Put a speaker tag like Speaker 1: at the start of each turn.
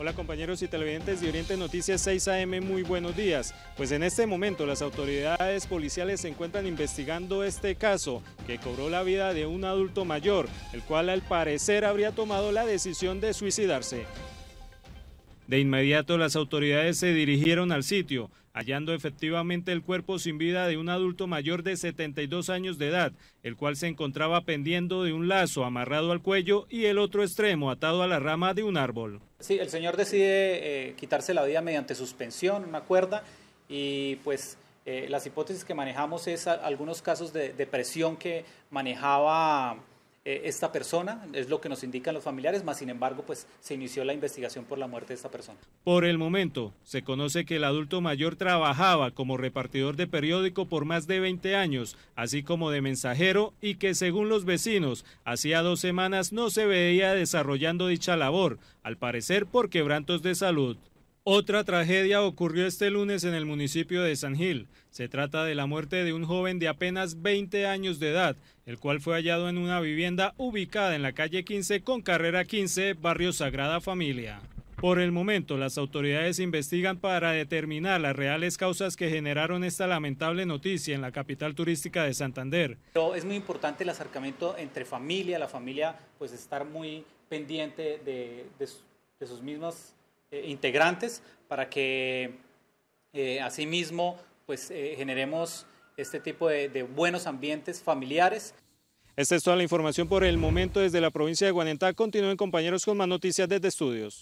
Speaker 1: Hola compañeros y televidentes de Oriente Noticias 6 AM, muy buenos días. Pues en este momento las autoridades policiales se encuentran investigando este caso que cobró la vida de un adulto mayor, el cual al parecer habría tomado la decisión de suicidarse. De inmediato las autoridades se dirigieron al sitio, hallando efectivamente el cuerpo sin vida de un adulto mayor de 72 años de edad, el cual se encontraba pendiendo de un lazo amarrado al cuello y el otro extremo atado a la rama de un árbol.
Speaker 2: Sí, el señor decide eh, quitarse la vida mediante suspensión, una cuerda, y pues eh, las hipótesis que manejamos es algunos casos de depresión que manejaba eh, esta persona, es lo que nos indican los familiares, más sin embargo, pues se inició la investigación por la muerte de esta persona.
Speaker 1: Por el momento, se conoce que el adulto mayor trabajaba como repartidor de periódico por más de 20 años, así como de mensajero, y que según los vecinos, hacía dos semanas no se veía desarrollando dicha labor, al parecer por quebrantos de salud. Otra tragedia ocurrió este lunes en el municipio de San Gil. Se trata de la muerte de un joven de apenas 20 años de edad, el cual fue hallado en una vivienda ubicada en la calle 15 con carrera 15, barrio Sagrada Familia. Por el momento, las autoridades investigan para determinar las reales causas que generaron esta lamentable noticia en la capital turística de Santander.
Speaker 2: es muy importante el acercamiento entre familia, la familia pues estar muy pendiente de, de sus mismas eh, integrantes para que eh, asimismo pues eh, generemos este tipo de, de buenos ambientes familiares.
Speaker 1: Esta es toda la información por el momento desde la provincia de Guanentá. Continúen compañeros con más noticias desde estudios.